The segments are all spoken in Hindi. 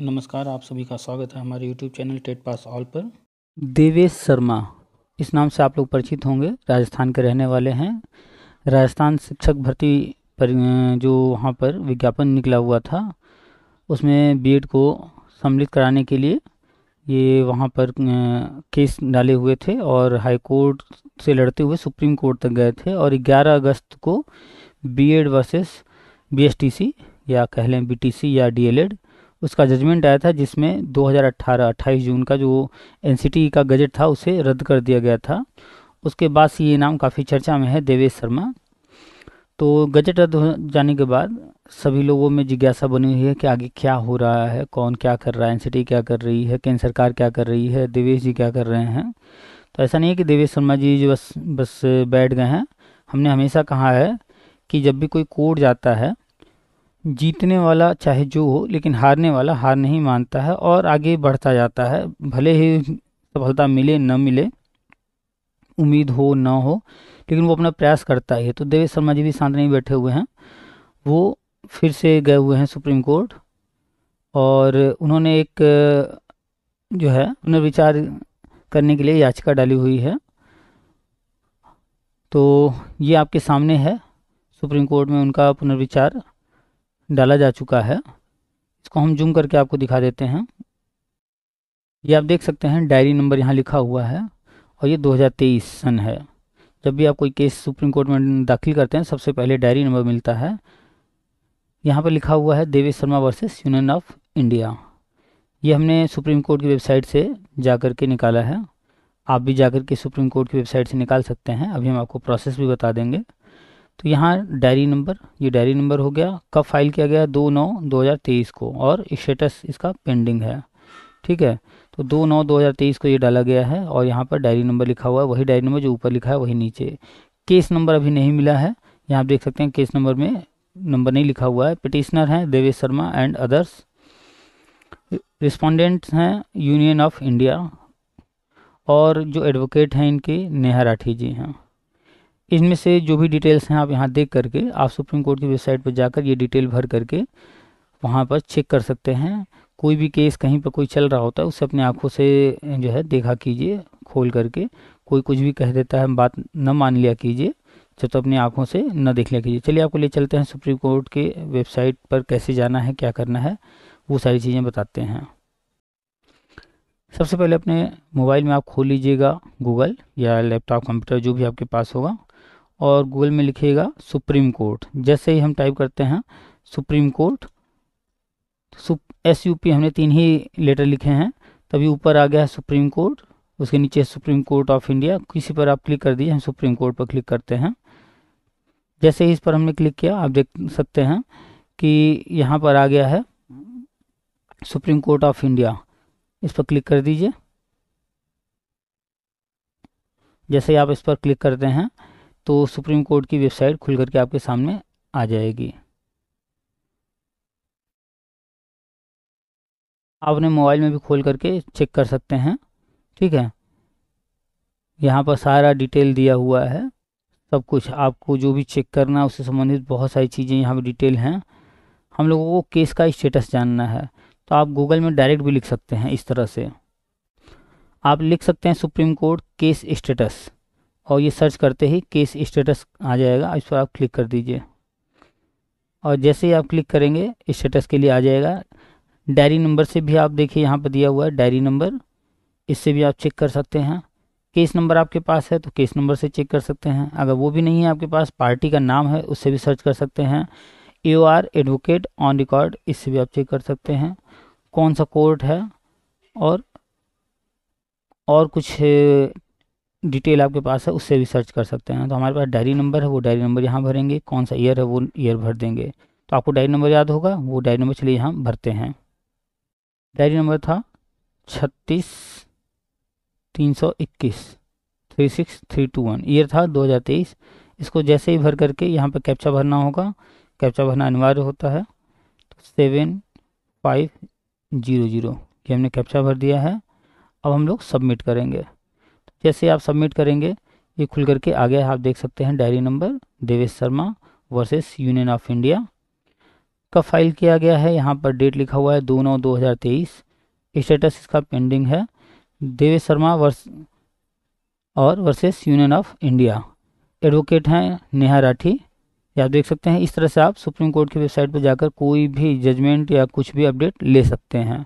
नमस्कार आप सभी का स्वागत है हमारे YouTube channel TET pass all पर देवेश शर्मा इस नाम से आप लोग परिचित होंगे राजस्थान के रहने वाले हैं राजस्थान शिक्षक भर्ती पर जो वहाँ पर विज्ञापन निकला हुआ था उसमें बी को सम्मिलित कराने के लिए ये वहाँ पर केस डाले हुए थे और हाई कोर्ट से लड़ते हुए सुप्रीम कोर्ट तक गए थे और 11 अगस्त को बीएड वर्सेस बीएसटीसी या कह लें बीटीसी या डीएलएड उसका जजमेंट आया था जिसमें 2018 28 जून का जो एन का गजट था उसे रद्द कर दिया गया था उसके बाद से ये नाम काफ़ी चर्चा में है देवेश शर्मा तो गजट रद्द हो जाने के बाद सभी लोगों में जिज्ञासा बनी हुई है कि आगे क्या हो रहा है कौन क्या कर रहा है एन क्या कर रही है केंद्र सरकार क्या कर रही है देवेश जी क्या कर रहे हैं तो ऐसा नहीं है कि देवेश शर्मा जी जो बस बस बैठ गए हैं हमने हमेशा कहा है कि जब भी कोई कोर्ट जाता है जीतने वाला चाहे जो हो लेकिन हारने वाला हार नहीं मानता है और आगे बढ़ता जाता है भले ही सफलता मिले न मिले उम्मीद हो न हो लेकिन वो अपना प्रयास करता ही है तो देवेश शर्मा जी भी शांत नहीं बैठे हुए हैं वो फिर से गए हुए हैं सुप्रीम कोर्ट और उन्होंने एक जो है पुनर्विचार करने के लिए याचिका डाली हुई है तो ये आपके सामने है सुप्रीम कोर्ट में उनका पुनर्विचार डाला जा चुका है इसको हम जूम करके आपको दिखा देते हैं ये आप देख सकते हैं डायरी नंबर यहाँ लिखा हुआ है और ये 2023 सन है जब भी आप कोई केस सुप्रीम कोर्ट में दाखिल करते हैं सबसे पहले डायरी नंबर मिलता है यहाँ पर लिखा हुआ है Devesh Sharma versus union of India ये हमने सुप्रीम कोर्ट की वेबसाइट से जा कर के निकाला है आप भी जा कर के सुप्रीम कोर्ट की वेबसाइट से निकाल सकते हैं अभी हम आपको प्रोसेस भी बता देंगे तो यहाँ डायरी नंबर ये डायरी नंबर हो गया कब फाइल किया गया दो नौ दो हज़ार तेईस को और स्टेटस इसका पेंडिंग है ठीक है तो दो नौ दो हज़ार तेईस को ये डाला गया है और यहाँ पर डायरी नंबर लिखा हुआ है वही डायरी नंबर जो ऊपर लिखा है वही नीचे केस नंबर अभी नहीं मिला है यहाँ आप देख सकते हैं केस नंबर में नंबर नहीं लिखा हुआ है पिटिशनर हैं Devesh Sharma and others respondents हैं यूनियन ऑफ इंडिया और जो एडवोकेट हैं इनके नेहा राठी जी हैं इनमें से जो भी डिटेल्स हैं आप यहाँ देख करके आप सुप्रीम कोर्ट की वेबसाइट पर जाकर ये डिटेल भर करके वहाँ पर चेक कर सकते हैं कोई भी केस कहीं पर कोई चल रहा होता है उसे अपनी आंखों से जो है देखा कीजिए खोल करके कोई कुछ भी कह देता है बात न मान लिया कीजिए जब तो अपनी आंखों से न देख लिया कीजिए चलिए आपको ले चलते हैं सुप्रीम कोर्ट के वेबसाइट पर कैसे जाना है क्या करना है वो सारी चीज़ें बताते हैं सबसे पहले अपने मोबाइल में आप खोल लीजिएगा गूगल या लैपटॉप कंप्यूटर जो भी आपके पास होगा और गूगल में लिखिएगा सुप्रीम कोर्ट जैसे ही हम टाइप करते हैं supreme court sup S U P हमने तीन ही लेटर लिखे हैं तभी ऊपर आ गया है सुप्रीम कोर्ट उसके नीचे सुप्रीम कोर्ट ऑफ इंडिया किसी पर आप क्लिक कर दीजिए हम सुप्रीम कोर्ट पर क्लिक करते हैं जैसे ही इस पर हमने क्लिक किया आप देख सकते हैं कि यहाँ पर आ गया है सुप्रीम कोर्ट ऑफ इंडिया इस पर क्लिक कर दीजिए जैसे ही आप इस पर क्लिक करते हैं तो सुप्रीम कोर्ट की वेबसाइट खुल करके आपके सामने आ जाएगी आप अपने मोबाइल में भी खोल करके चेक कर सकते हैं ठीक है यहाँ पर सारा डिटेल दिया हुआ है सब कुछ आपको जो भी चेक करना है उससे संबंधित बहुत सारी चीज़ें यहाँ पर डिटेल हैं हम लोगों को केस का स्टेटस जानना है तो आप गूगल में डायरेक्ट भी लिख सकते हैं इस तरह से आप लिख सकते हैं सुप्रीम कोर्ट केस स्टेटस और ये सर्च करते ही केस स्टेटस आ जाएगा इस पर आप क्लिक कर दीजिए और जैसे ही आप क्लिक करेंगे स्टेटस के लिए आ जाएगा डायरी नंबर से भी आप देखिए यहाँ पर दिया हुआ है डायरी नंबर इससे भी आप चेक कर सकते हैं केस नंबर आपके पास है तो केस नंबर से चेक कर सकते हैं अगर वो भी नहीं है आपके पास पार्टी का नाम है उससे भी सर्च कर सकते हैं A R advocate on record इससे भी आप चेक कर सकते हैं कौन सा कोर्ट है और और कुछ डिटेल आपके पास है उससे भी सर्च कर सकते हैं तो हमारे पास डायरी नंबर है वो डायरी नंबर यहाँ भरेंगे कौन सा ईयर है वो ईयर भर देंगे तो आपको डायरी नंबर याद होगा वो डायरी नंबर चलिए यहाँ भरते हैं डायरी नंबर था छत्तीस तीन सौ इक्कीस three six three two one year था दो हज़ार तेईस इसको जैसे ही भर करके यहाँ पर कैप्चा भरना होगा कैप्चा भरना अनिवार्य होता है तो सेवन फाइव जीरो जीरो ये हमने कैप्चा भर दिया है अब हम लोग सबमिट करेंगे जैसे आप सबमिट करेंगे ये खुल करके आ गया आप देख सकते हैं diary number Devesh Sharma versus union of India का फाइल किया गया है यहाँ पर डेट लिखा हुआ है दो नौ दो हज़ार तेईस स्टेटस इसका पेंडिंग है देवेश शर्मा वर्स और versus union of India advocate हैं नेहा राठी आप देख सकते हैं इस तरह से आप सुप्रीम कोर्ट की वेबसाइट पर जाकर कोई भी जजमेंट या कुछ भी अपडेट ले सकते हैं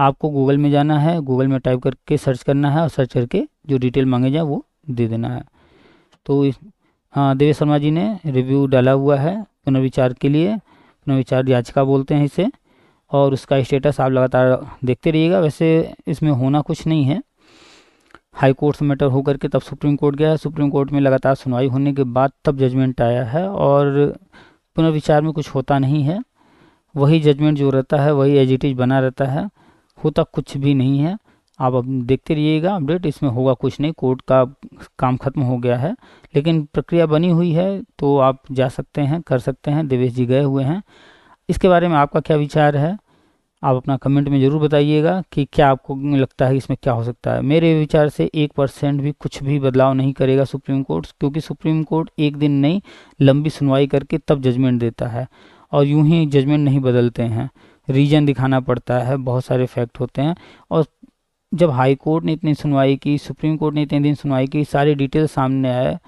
आपको गूगल में जाना है गूगल में टाइप करके सर्च करना है और सर्च करके जो डिटेल मांगे जाए वो दे देना है तो इस हाँ देवेश शर्मा जी ने रिव्यू डाला हुआ है पुनर्विचार के लिए पुनर्विचार याचिका बोलते हैं इसे और उसका स्टेटस आप लगातार देखते रहिएगा वैसे इसमें होना कुछ नहीं है हाई कोर्ट से मैटर होकर के तब सुप्रीम कोर्ट गया है सुप्रीम कोर्ट में लगातार सुनवाई होने के बाद तब जजमेंट आया है और पुनर्विचार में कुछ होता नहीं है वही जजमेंट जो रहता है वही एजिटिज बना रहता है होता कुछ भी नहीं है आप अब देखते रहिएगा अपडेट इसमें होगा कुछ नहीं कोर्ट का काम खत्म हो गया है लेकिन प्रक्रिया बनी हुई है तो आप जा सकते हैं कर सकते हैं देवेश जी गए हुए हैं इसके बारे में आपका क्या विचार है आप अपना कमेंट में ज़रूर बताइएगा कि क्या आपको लगता है इसमें क्या हो सकता है मेरे विचार से एक परसेंट भी कुछ भी बदलाव नहीं करेगा सुप्रीम कोर्ट क्योंकि सुप्रीम कोर्ट एक दिन नहीं लंबी सुनवाई करके तब जजमेंट देता है और यूं ही जजमेंट नहीं बदलते हैं रीज़न दिखाना पड़ता है बहुत सारे फैक्ट होते हैं और जब हाई कोर्ट ने इतनी सुनवाई की सुप्रीम कोर्ट ने इतने दिन सुनवाई की सारी डिटेल सामने आए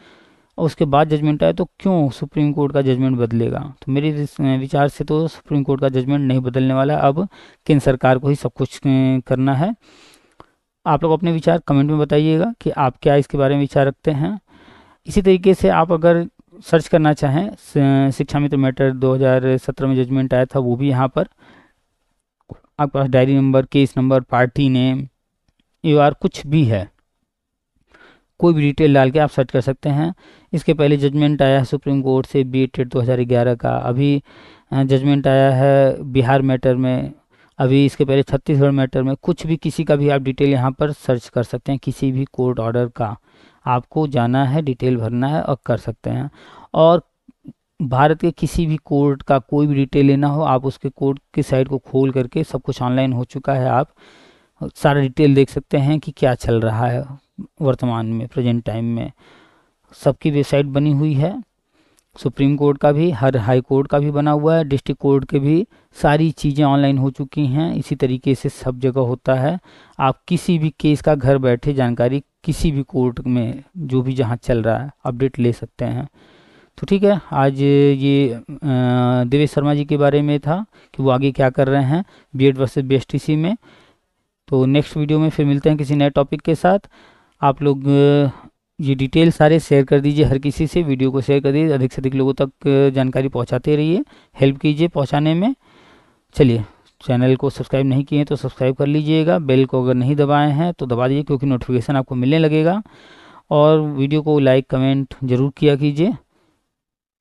और उसके बाद जजमेंट आए तो क्यों सुप्रीम कोर्ट का जजमेंट बदलेगा तो मेरे विचार से तो सुप्रीम कोर्ट का जजमेंट नहीं बदलने वाला अब केंद्र सरकार को ही सब कुछ करना है आप लोग अपने विचार कमेंट में बताइएगा कि आप क्या इसके बारे में विचार रखते हैं इसी तरीके से आप अगर सर्च करना चाहें शिक्षा मित्र मैटर 2017 में जजमेंट आया था वो भी यहाँ पर आपके पास diary number case number party name यू आर कुछ भी है कोई भी डिटेल डाल के आप सर्च कर सकते हैं इसके पहले जजमेंट आया है सुप्रीम कोर्ट से बी टेट e दो हज़ार ग्यारह का अभी जजमेंट आया है बिहार मैटर में अभी इसके पहले छत्तीसगढ़ मैटर में कुछ भी किसी का भी आप डिटेल यहाँ पर सर्च कर सकते हैं किसी भी कोर्ट ऑर्डर का आपको जाना है डिटेल भरना है और कर सकते हैं और भारत के किसी भी कोर्ट का कोई भी डिटेल लेना हो आप उसके कोर्ट के साइट को खोल करके सब कुछ ऑनलाइन हो चुका है आप सारा डिटेल देख सकते हैं कि क्या चल रहा है वर्तमान में प्रेजेंट टाइम में सबकी वेबसाइट बनी हुई है सुप्रीम कोर्ट का भी हर हाई कोर्ट का भी बना हुआ है डिस्ट्रिक्ट कोर्ट के भी सारी चीज़ें ऑनलाइन हो चुकी हैं इसी तरीके से सब जगह होता है आप किसी भी केस का घर बैठे जानकारी किसी भी कोर्ट में जो भी जहाँ चल रहा है अपडेट ले सकते हैं तो ठीक है आज ये देवेश शर्मा जी के बारे में था कि वो आगे क्या कर रहे हैं बी एड वर्सेज बी में तो नेक्स्ट वीडियो में फिर मिलते हैं किसी नए टॉपिक के साथ आप लोग ये डिटेल सारे शेयर कर दीजिए हर किसी से वीडियो को शेयर कर दीजिए अधिक से अधिक लोगों तक जानकारी पहुंचाते रहिए हेल्प कीजिए पहुंचाने में चलिए चैनल को सब्सक्राइब नहीं किए हैं तो सब्सक्राइब कर लीजिएगा बेल को अगर नहीं दबाए हैं तो दबा दीजिए क्योंकि नोटिफिकेशन आपको मिलने लगेगा और वीडियो को लाइक कमेंट ज़रूर किया कीजिए